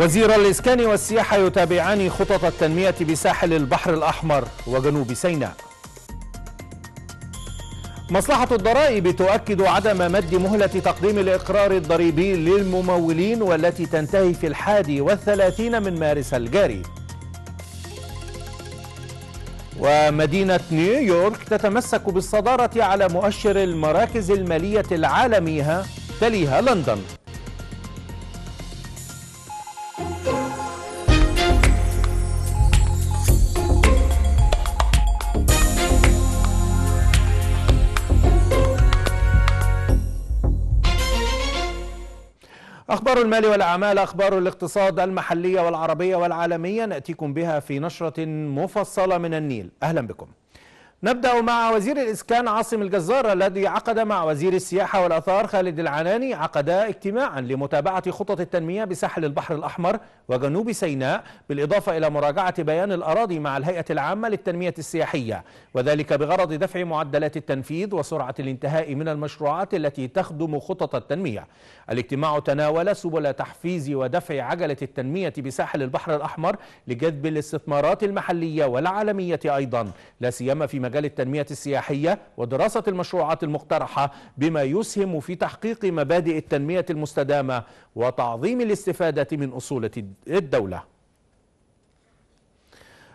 وزير الإسكان والسياحة يتابعان خطط التنمية بساحل البحر الأحمر وجنوب سيناء مصلحة الضرائب تؤكد عدم مد مهلة تقديم الإقرار الضريبي للممولين والتي تنتهي في الحادي والثلاثين من مارس الجاري ومدينة نيويورك تتمسك بالصدارة على مؤشر المراكز المالية العالمية تليها لندن أخبار المال والأعمال أخبار الاقتصاد المحلية والعربية والعالمية نأتيكم بها في نشرة مفصلة من النيل أهلا بكم نبدأ مع وزير الإسكان عاصم الجزار الذي عقد مع وزير السياحة والأثار خالد العناني عقدا اجتماعا لمتابعة خطط التنمية بساحل البحر الأحمر وجنوب سيناء بالإضافة إلى مراجعة بيان الأراضي مع الهيئة العامة للتنمية السياحية وذلك بغرض دفع معدلات التنفيذ وسرعة الانتهاء من المشروعات التي تخدم خطط التنمية الاجتماع تناول سبل تحفيز ودفع عجلة التنمية بساحل البحر الأحمر لجذب الاستثمارات المحلية والعالمية أيضا لا سيما في مجال التنمية السياحية ودراسة المشروعات المقترحة بما يسهم في تحقيق مبادئ التنمية المستدامة وتعظيم الاستفادة من أصول الدولة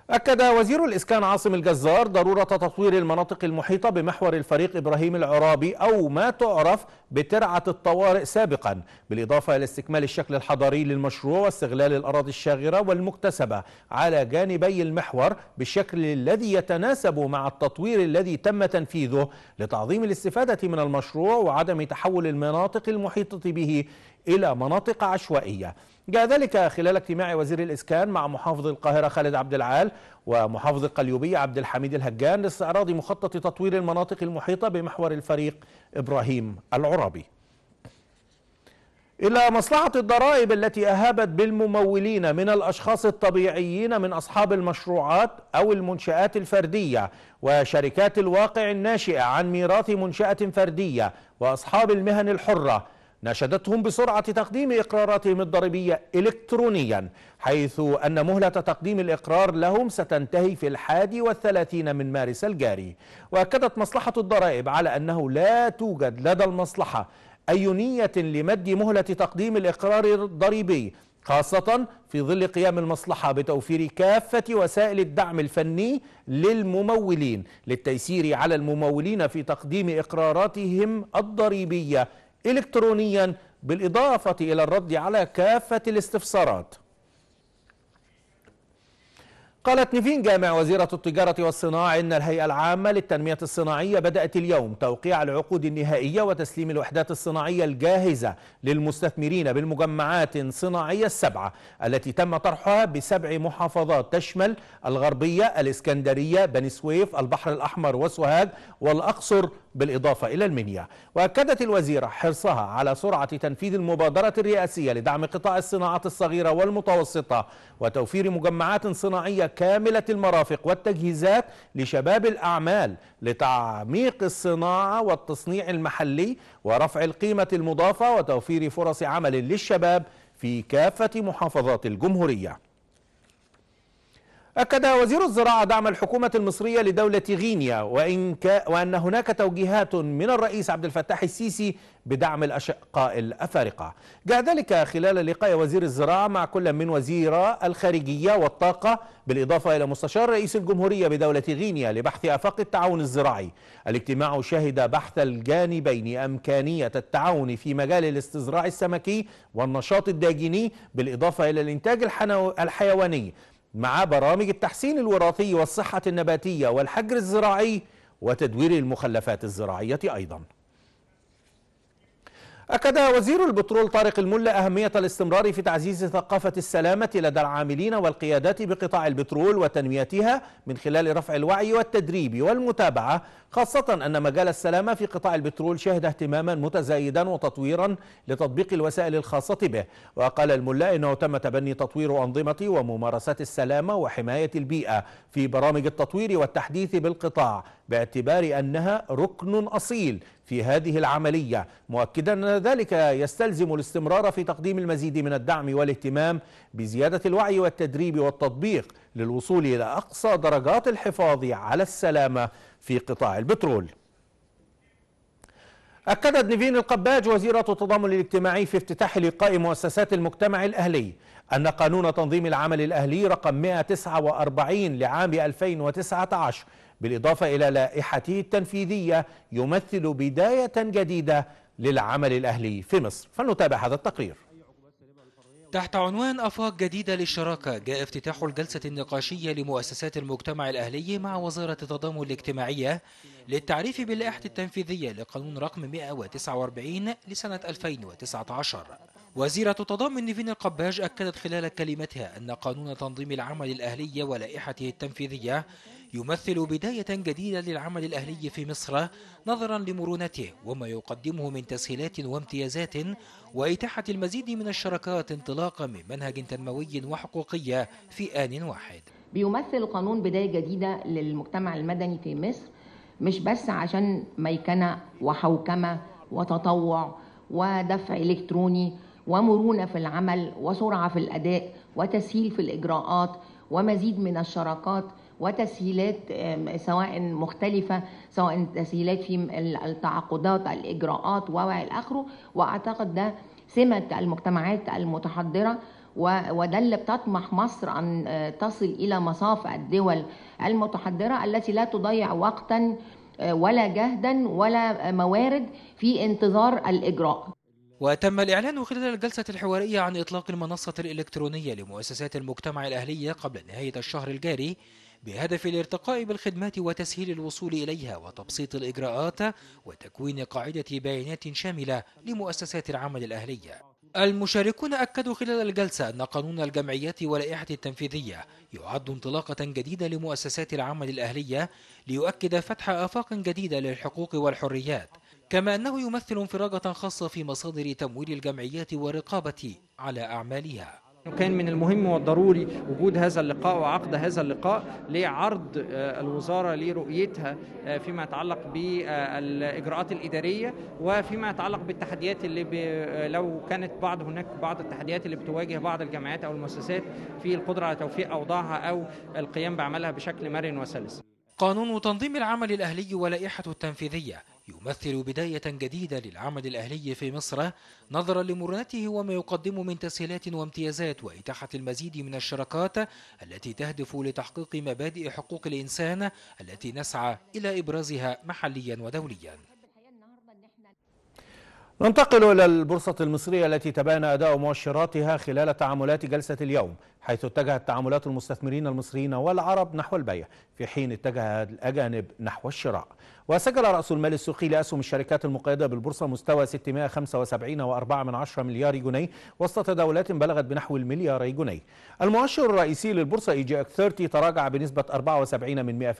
أكد وزير الإسكان عاصم الجزار ضرورة تطوير المناطق المحيطة بمحور الفريق إبراهيم العرابي أو ما تعرف بترعة الطوارئ سابقا بالإضافة إلى استكمال الشكل الحضري للمشروع واستغلال الأراضي الشاغرة والمكتسبة على جانبي المحور بالشكل الذي يتناسب مع التطوير الذي تم تنفيذه لتعظيم الاستفادة من المشروع وعدم تحول المناطق المحيطة به إلى مناطق عشوائية جاء ذلك خلال اجتماع وزير الإسكان مع محافظ القاهرة خالد عبد العال ومحافظ القليوبية عبد الحميد الهجان لاستعراض مخطط تطوير المناطق المحيطة بمحور الفريق إبراهيم العرابي إلى مصلحة الضرائب التي أهابت بالممولين من الأشخاص الطبيعيين من أصحاب المشروعات أو المنشآت الفردية وشركات الواقع الناشئة عن ميراث منشأة فردية وأصحاب المهن الحرة ناشدتهم بسرعة تقديم إقراراتهم الضريبية إلكترونيا حيث أن مهلة تقديم الإقرار لهم ستنتهي في الحادي والثلاثين من مارس الجاري وأكدت مصلحة الضرائب على أنه لا توجد لدى المصلحة أي نية لمد مهلة تقديم الإقرار الضريبي خاصة في ظل قيام المصلحة بتوفير كافة وسائل الدعم الفني للممولين للتيسير على الممولين في تقديم إقراراتهم الضريبية إلكترونيا بالإضافة إلى الرد على كافة الاستفسارات قالت نيفين جامع وزيرة التجارة والصناعة إن الهيئة العامة للتنمية الصناعية بدأت اليوم توقيع العقود النهائية وتسليم الوحدات الصناعية الجاهزة للمستثمرين بالمجمعات الصناعية السبعة التي تم طرحها بسبع محافظات تشمل الغربية الإسكندرية بني سويف البحر الأحمر وسوهاج والأقصر بالإضافة إلى المنيا وأكدت الوزيرة حرصها على سرعة تنفيذ المبادرة الرئاسية لدعم قطاع الصناعات الصغيرة والمتوسطة وتوفير مجمعات صناعية كاملة المرافق والتجهيزات لشباب الأعمال لتعميق الصناعة والتصنيع المحلي ورفع القيمة المضافة وتوفير فرص عمل للشباب في كافة محافظات الجمهورية أكد وزير الزراعة دعم الحكومة المصرية لدولة غينيا وإن ك... وأن هناك توجيهات من الرئيس عبد الفتاح السيسي بدعم الأشقاء الأفارقة جاء ذلك خلال لقاء وزير الزراعة مع كل من وزيرا الخارجية والطاقة بالإضافة إلى مستشار رئيس الجمهورية بدولة غينيا لبحث آفاق التعاون الزراعي الاجتماع شهد بحث الجانبين أمكانية التعاون في مجال الاستزراع السمكي والنشاط الداجيني بالإضافة إلى الإنتاج الحيواني مع برامج التحسين الوراثي والصحة النباتية والحجر الزراعي وتدوير المخلفات الزراعية أيضاً أكد وزير البترول طارق الملا أهمية الاستمرار في تعزيز ثقافة السلامة لدى العاملين والقيادات بقطاع البترول وتنميتها من خلال رفع الوعي والتدريب والمتابعة خاصة أن مجال السلامة في قطاع البترول شهد اهتماما متزايدا وتطويرا لتطبيق الوسائل الخاصة به وقال الملا أنه تم تبني تطوير أنظمة وممارسات السلامة وحماية البيئة في برامج التطوير والتحديث بالقطاع باعتبار أنها ركن أصيل في هذه العملية مؤكدا أن ذلك يستلزم الاستمرار في تقديم المزيد من الدعم والاهتمام بزيادة الوعي والتدريب والتطبيق للوصول إلى أقصى درجات الحفاظ على السلامة في قطاع البترول أكدت نيفين القباج وزيرة التضامن الاجتماعي في افتتاح لقاء مؤسسات المجتمع الأهلي أن قانون تنظيم العمل الأهلي رقم 149 لعام 2019 بالإضافة إلى لائحته التنفيذية يمثل بداية جديدة للعمل الأهلي في مصر فلنتابع هذا التقرير تحت عنوان أفاق جديدة للشراكة جاء افتتاح الجلسة النقاشية لمؤسسات المجتمع الأهلي مع وزارة التضامن الاجتماعية للتعريف باللائحة التنفيذية لقانون رقم 149 لسنة 2019 وزيرة التضامن نيفين القباج أكدت خلال كلمتها أن قانون تنظيم العمل الأهلي ولائحته التنفيذية يمثل بداية جديدة للعمل الأهلي في مصر نظرا لمرونته وما يقدمه من تسهيلات وامتيازات وإتاحة المزيد من الشراكات انطلاقا من منهج تنموي وحقوقية في آن واحد بيمثل القانون بداية جديدة للمجتمع المدني في مصر مش بس عشان ميكنة وحوكمة وتطوع ودفع إلكتروني ومرونة في العمل وسرعة في الأداء وتسهيل في الإجراءات ومزيد من الشراكات وتسهيلات سواء مختلفة سواء تسهيلات في التعاقدات الإجراءات وإلى آخره وأعتقد ده سمة المجتمعات المتحضرة وده اللي بتطمح مصر أن آه، تصل إلى مصاف الدول المتحضرة التي لا تضيع وقتا آه، ولا جهدا ولا موارد في انتظار الإجراء وتم الإعلان خلال الجلسة الحوارية عن إطلاق المنصة الإلكترونية لمؤسسات المجتمع الأهلية قبل نهاية الشهر الجاري بهدف الارتقاء بالخدمات وتسهيل الوصول إليها وتبسيط الإجراءات وتكوين قاعدة بيانات شاملة لمؤسسات العمل الأهلية المشاركون أكدوا خلال الجلسة أن قانون الجمعيات واللائحة التنفيذية يعد انطلاقة جديدة لمؤسسات العمل الأهلية ليؤكد فتح آفاق جديدة للحقوق والحريات كما أنه يمثل انفراجة خاصة في مصادر تمويل الجمعيات والرقابة على أعمالها كان من المهم والضروري وجود هذا اللقاء وعقد هذا اللقاء لعرض آه، الوزاره لرؤيتها آه، فيما يتعلق بالاجراءات الاداريه وفيما يتعلق بالتحديات اللي ب... آه، لو كانت بعض هناك بعض التحديات اللي بتواجه بعض الجامعات او المؤسسات في القدره على توفيق اوضاعها او القيام بعملها بشكل مرن وسلس. قانون تنظيم العمل الاهلي ولائحة التنفيذيه يمثل بداية جديدة للعمل الأهلي في مصر نظرا لمرونته وما يقدمه من تسهيلات وامتيازات وإتاحة المزيد من الشراكات التي تهدف لتحقيق مبادئ حقوق الإنسان التي نسعى إلى إبرازها محليا ودوليا ننتقل إلى البورصة المصرية التي تبان أداء مؤشراتها خلال تعاملات جلسة اليوم حيث اتجهت تعاملات المستثمرين المصريين والعرب نحو البيع في حين اتجه الأجانب نحو الشراء وسجل رأس المال السوقي لأسهم الشركات المقيدة بالبورصة مستوى 675.4 مليار جنيه وسط تداولات بلغت بنحو الملياري جنيه المؤشر الرئيسي للبورصة اي جي اك 30 تراجع بنسبة 74 من 100%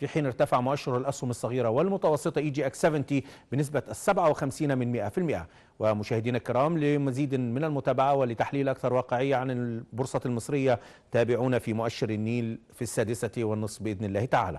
في حين ارتفع مؤشر الأسهم الصغيرة والمتوسطة اي جي اك 70 بنسبة 57 من 100 100% ومشاهدينا الكرام لمزيد من المتابعة ولتحليل أكثر واقعية عن البورصة المصرية تابعونا في مؤشر النيل في السادسة والنصف بإذن الله تعالى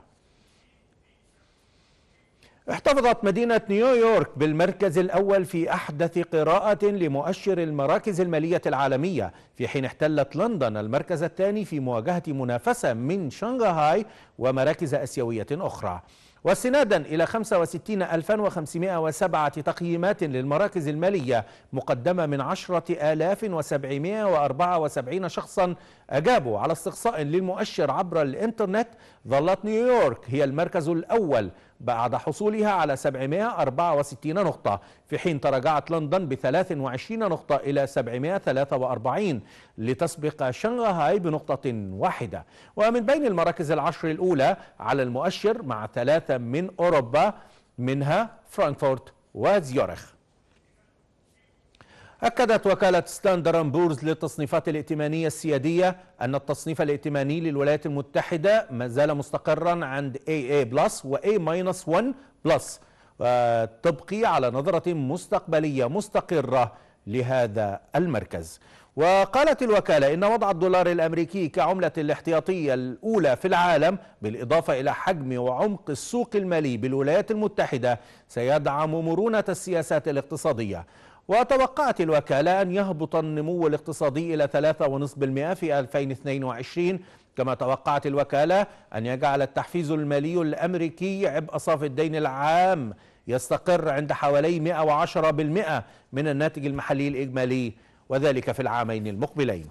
احتفظت مدينة نيويورك بالمركز الأول في أحدث قراءة لمؤشر المراكز المالية العالمية في حين احتلت لندن المركز الثاني في مواجهة منافسة من شنغهاي ومراكز أسيوية أخرى واستنادا إلى 65507 تقييمات للمراكز المالية مقدمة من 10774 شخصا أجابوا على استقصاء للمؤشر عبر الإنترنت ظلت نيويورك هي المركز الأول بعد حصولها على 764 نقطة في حين تراجعت لندن ب 23 نقطة إلى 743 لتسبق شنغهاي بنقطة واحدة ومن بين المراكز العشر الأولى على المؤشر مع ثلاثة من أوروبا منها فرانكفورت وزيورخ أكدت وكالة ستاندر بورز للتصنيفات الائتمانية السيادية أن التصنيف الائتماني للولايات المتحدة ما زال مستقرا عند AA بلس و A-1 بلس تبقي على نظرة مستقبلية مستقرة لهذا المركز وقالت الوكالة إن وضع الدولار الأمريكي كعملة الاحتياطية الأولى في العالم بالإضافة إلى حجم وعمق السوق المالي بالولايات المتحدة سيدعم مرونة السياسات الاقتصادية وتوقعت الوكالة أن يهبط النمو الاقتصادي إلى 3.5% في 2022 كما توقعت الوكالة أن يجعل التحفيز المالي الأمريكي عبء صافي الدين العام يستقر عند حوالي 110% من الناتج المحلي الإجمالي وذلك في العامين المقبلين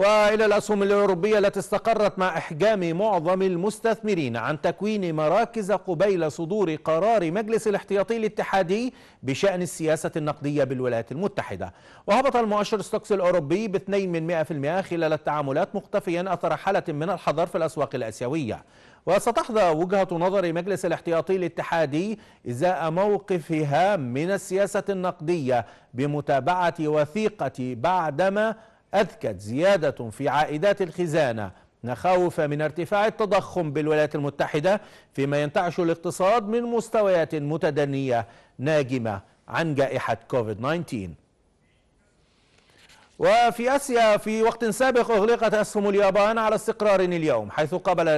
وإلى الأسهم الأوروبية التي استقرت مع إحجام معظم المستثمرين عن تكوين مراكز قبيل صدور قرار مجلس الاحتياطي الاتحادي بشأن السياسة النقدية بالولايات المتحدة وهبط المؤشر ستوكس الأوروبي ب2% خلال التعاملات مختفيا أثر حالة من الحذر في الأسواق الآسيوية وستحظى وجهة نظر مجلس الاحتياطي الاتحادي إزاء موقفها من السياسة النقدية بمتابعة وثيقة بعدما أذكت زيادة في عائدات الخزانة مخاوف من ارتفاع التضخم بالولايات المتحدة فيما ينتعش الاقتصاد من مستويات متدنية ناجمة عن جائحة كوفيد 19 وفي آسيا في وقت سابق أغلقت أسهم اليابان على استقرار اليوم حيث قبل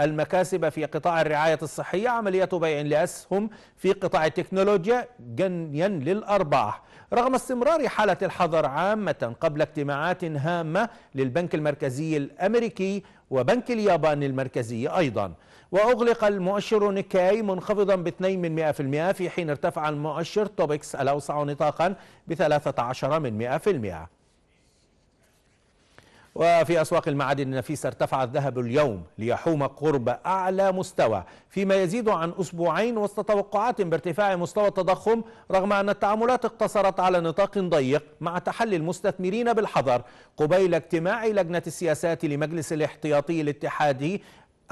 المكاسب في قطاع الرعاية الصحية عملية بيع لأسهم في قطاع التكنولوجيا جنيا للأرباح رغم استمرار حالة الحذر عامة قبل اجتماعات هامة للبنك المركزي الأمريكي وبنك اليابان المركزي أيضا وأغلق المؤشر نيكاي منخفضا ب 2% من 100% في حين ارتفع المؤشر توبكس الأوسع نطاقا ب 13 من 100% وفي أسواق المعادن النفيسة ارتفع الذهب اليوم ليحوم قرب أعلى مستوى فيما يزيد عن أسبوعين وسط توقعات بارتفاع مستوى التضخم رغم أن التعاملات اقتصرت على نطاق ضيق مع تحلي المستثمرين بالحذر قبيل اجتماع لجنة السياسات لمجلس الاحتياطي الاتحادي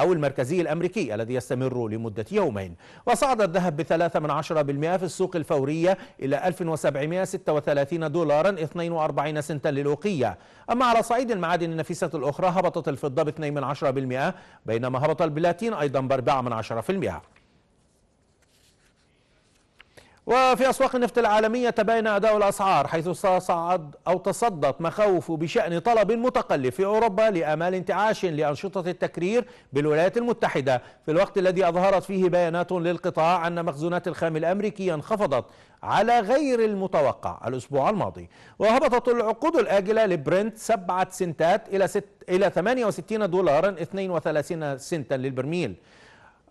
أو المركزي الأمريكي الذي يستمر لمدة يومين وصعد الذهب بثلاثة من عشرة بالمئة في السوق الفورية إلى 1736 دولارا 42 سنتا للوقية أما على صعيد المعادن النفيسة الأخرى هبطت الفضة ب 2 من عشرة بالمئة بينما هبط البلاتين أيضا بأربعة من عشرة في المئة وفي أسواق النفط العالمية تباين أداء الأسعار حيث صعد أو تصدت مخاوف بشأن طلب متقلب في أوروبا لآمال انتعاش لأنشطة التكرير بالولايات المتحدة في الوقت الذي أظهرت فيه بيانات للقطاع أن مخزونات الخام الأمريكية انخفضت على غير المتوقع الأسبوع الماضي وهبطت العقود الآجلة لبرنت سبعة سنتات إلى, ست إلى 68 دولارا 32 سنتا للبرميل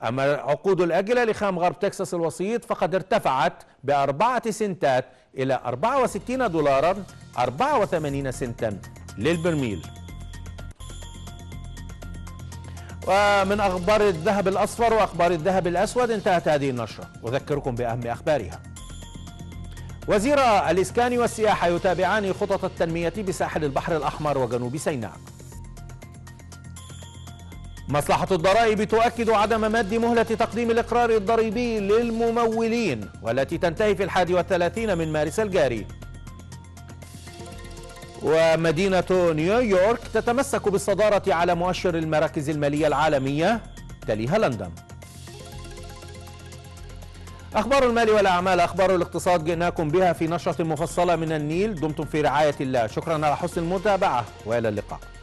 أما عقود الأجلة لخام غرب تكساس الوسيط فقد ارتفعت بأربعة سنتات إلى 64 دولارا 84 سنتا للبرميل ومن أخبار الذهب الأصفر وأخبار الذهب الأسود انتهت هذه النشرة أذكركم بأهم أخبارها وزير الإسكان والسياحة يتابعان خطط التنمية بساحل البحر الأحمر وجنوب سيناء مصلحة الضرائب تؤكد عدم مد مهلة تقديم الإقرار الضريبي للممولين والتي تنتهي في الحادي والثلاثين من مارس الجاري ومدينة نيويورك تتمسك بالصدارة على مؤشر المراكز المالية العالمية تليها لندن أخبار المال والأعمال أخبار الاقتصاد جئناكم بها في نشرة مفصلة من النيل دمتم في رعاية الله شكرا على حسن المتابعة وإلى اللقاء